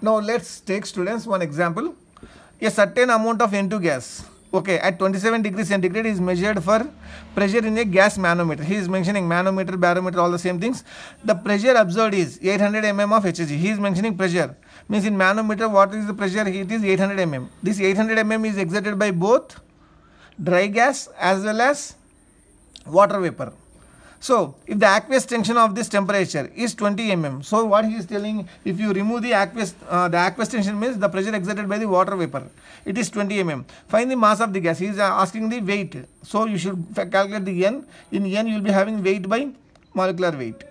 Now let's take students one example. A certain amount of N2 gas okay at 27 degree centigrade is measured for pressure in a gas manometer he is mentioning manometer barometer all the same things the pressure observed is 800 mm of hg he is mentioning pressure means in manometer what is the pressure it is 800 mm this 800 mm is exerted by both dry gas as well as water vapor so if the aqueous tension of this temperature is 20 mm, so what he is telling, if you remove the aqueous, uh, the aqueous tension means the pressure exerted by the water vapor. It is 20 mm. Find the mass of the gas. He is uh, asking the weight. So you should calculate the n. In n you will be having weight by molecular weight.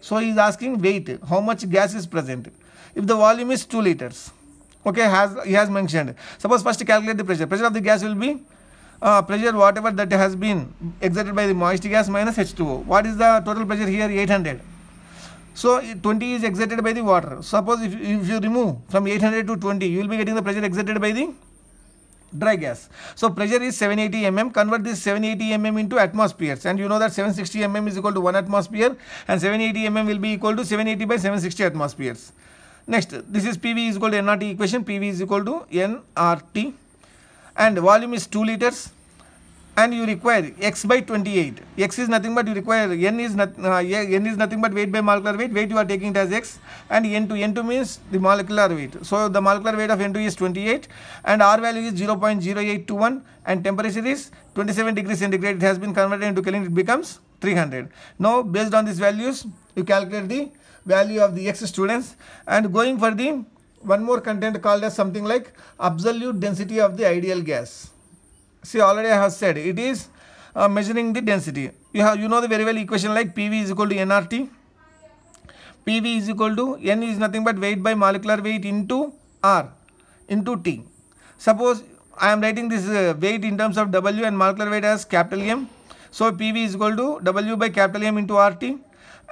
So he is asking weight. How much gas is present? If the volume is 2 liters, okay, has he has mentioned. Suppose first calculate the pressure. Pressure of the gas will be uh, pressure whatever that has been exerted by the moist gas minus H2O. What is the total pressure here? 800. So 20 is exerted by the water. Suppose if, if you remove from 800 to 20, you will be getting the pressure exerted by the dry gas. So pressure is 780 mm. Convert this 780 mm into atmospheres. And you know that 760 mm is equal to 1 atmosphere and 780 mm will be equal to 780 by 760 atmospheres. Next, this is PV is equal to nRT equation. PV is equal to nRT and volume is 2 liters and you require x by 28 x is nothing but you require n is not, uh, n is nothing but weight by molecular weight weight you are taking it as x and n to n2 means the molecular weight so the molecular weight of n2 is 28 and r value is 0 0.0821 and temperature is 27 degrees centigrade it has been converted into Kelvin it becomes 300 now based on these values you calculate the value of the x students and going for the one more content called as something like absolute density of the ideal gas. See already I have said it is uh, measuring the density. You have you know the very well equation like PV is equal to nRT. PV is equal to n is nothing but weight by molecular weight into R into T. Suppose I am writing this uh, weight in terms of W and molecular weight as capital M. So PV is equal to W by capital M into RT.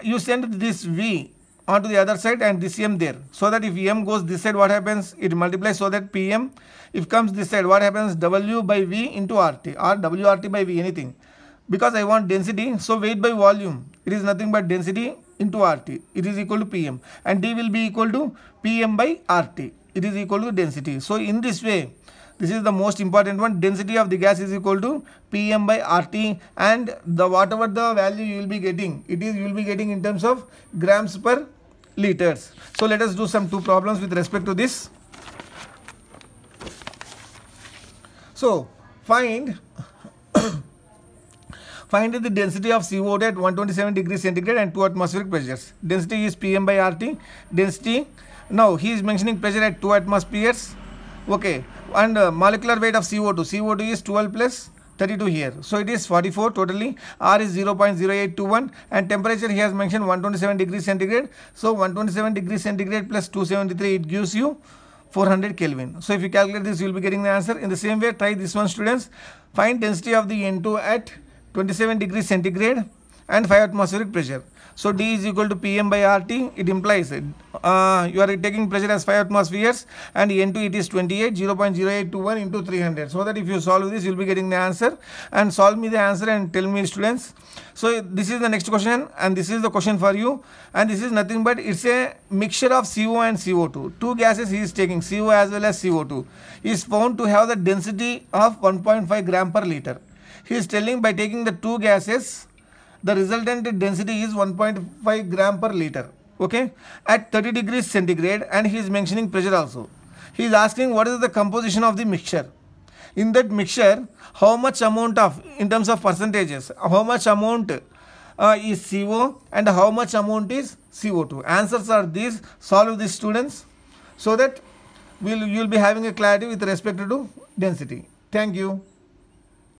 You send this V onto the other side and this m there so that if m goes this side what happens it multiplies so that pm if comes this side what happens w by v into rt or wrt by v anything because I want density so weight by volume it is nothing but density into RT it is equal to PM and D will be equal to PM by RT it is equal to density so in this way this is the most important one density of the gas is equal to PM by RT and the whatever the value you will be getting it is you will be getting in terms of grams per liters. So let us do some two problems with respect to this. So find find the density of CO2 at 127 degrees centigrade and two atmospheric pressures. Density is Pm by RT. Density now he is mentioning pressure at two atmospheres. Okay, and uh, molecular weight of CO2. CO2 is 12 plus 32 here. So it is 44 totally. R is 0.0821 and temperature he has mentioned 127 degrees centigrade. So 127 degrees centigrade plus 273 it gives you 400 Kelvin. So if you calculate this you will be getting the answer. In the same way try this one students. Find density of the N2 at 27 degrees centigrade and 5 atmospheric pressure. So D is equal to Pm by RT. It implies it. Uh, you are taking pressure as 5 atmospheres and N2 it is 28, 0 0.0821 into 300. So that if you solve this, you will be getting the answer. And solve me the answer and tell me students. So this is the next question and this is the question for you. And this is nothing but it's a mixture of CO and CO2. Two gases he is taking, CO as well as CO2. He is found to have the density of 1.5 gram per liter. He is telling by taking the two gases, the resultant density is 1.5 gram per liter okay at 30 degrees centigrade and he is mentioning pressure also he is asking what is the composition of the mixture in that mixture how much amount of in terms of percentages how much amount uh, is CO and how much amount is CO2 answers are these solve these students so that we'll, you'll be having a clarity with respect to density thank you